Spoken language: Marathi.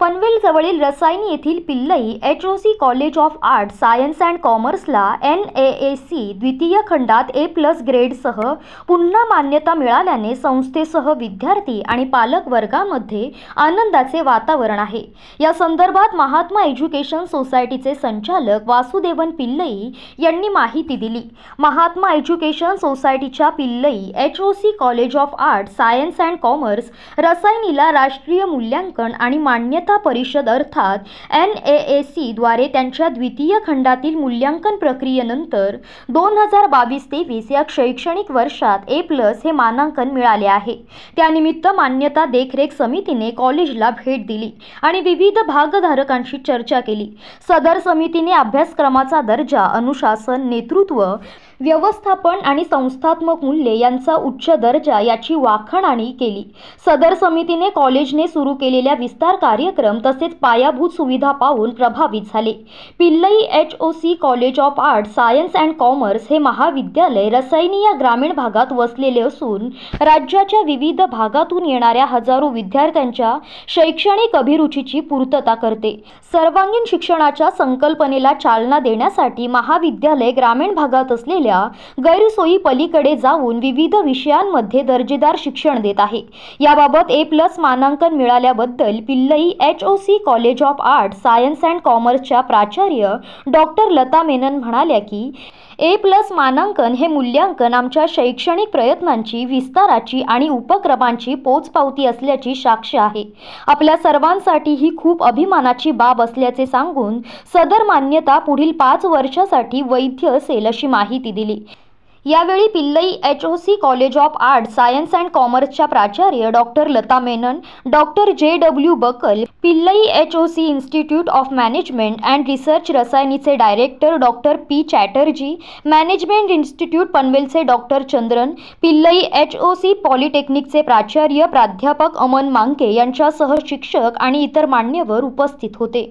पनवेलजवळील रसायनी येथील Pillai H O C college of art science and कॉमर्सला एन ए ए सी द्वितीय खंडात ए प्लस ग्रेडसह पुन्हा मान्यता मिळाल्याने संस्थेसह विद्यार्थी आणि पालक वर्गामध्ये आनंदाचे वातावरण आहे या संदर्भात महात्मा एज्युकेशन सोसायटीचे संचालक वासुदेवन पिल्लई यांनी माहिती दिली महात्मा एज्युकेशन सोसायटीच्या Pillai H O C college of art science and commerce रसायनीला राष्ट्रीय मूल्यांकन आणि मान्यता मान्यता परिषद अर्थात एन ए ए सीद्वारे त्यांच्या द्वितीय खंडातील मूल्यांकन प्रक्रियेनंतर दोन हजार बावीस तेवीस या शैक्षणिक वर्षात ए प्लस हे मानांकन मिळाले आहे त्यानिमित्त मान्यता देखरेख समितीने कॉलेजला भेट दिली आणि विविध भागधारकांशी चर्चा केली सदर समितीने अभ्यासक्रमाचा दर्जा अनुशासन नेतृत्व व्यवस्थापन आणि संस्थात्मक मूल्ये यांचा उच्च दर्जा याची आणि केली सदर समितीने कॉलेजने सुरू केलेल्या विस्तार कार्यक्रम तसेच पायाभूत सुविधा पाहून प्रभावित झाले Pillai H O C college of art science and commerce हे महाविद्यालय रसायनी या ग्रामीण भागात वसलेले असून राज्याच्या विविध भागातून येणाऱ्या हजारो विद्यार्थ्यांच्या शैक्षणिक अभिरुचीची पूर्तता करते सर्वांगीण शिक्षणाच्या संकल्पनेला चालना देण्यासाठी महाविद्यालय ग्रामीण भागात असलेले असलेल्या गैरसोयी पलीकडे जाऊन विविध विषयांमध्ये दर्जेदार शिक्षण देत आहे याबाबत ए प्लस मानांकन मिळाल्याबद्दल Pillai H O C college of art science and कॉमर्सच्या प्राचार्य डॉक्टर लता मेनन म्हणाल्या की ए प्लस मानांकन हे मूल्यांकन आमच्या शैक्षणिक प्रयत्नांची विस्ताराची आणि उपक्रमांची पोचपावती असल्याची साक्ष आहे आपल्या सर्वांसाठी ही खूप अभिमानाची बाब असल्याचे सांगून सदर मान्यता पुढील पाच वर्षासाठी वैध असेल अशी माहिती दिली यावेळी Pillai H O C college of art science and कॉमर्सच्या प्राचार्य doctor Lata Menon doctor J W Bakal Pillai H O C institute of management and research रसायनीचे director doctor P Chatterjee management institute पनवेलचे doctor Chandran Pillai H O C पॉलिटेक्निकचे प्राचार्य प्राध्यापक अमन मांके यांच्यासह शिक्षक आणि इतर मान्यवर उपस्थित होते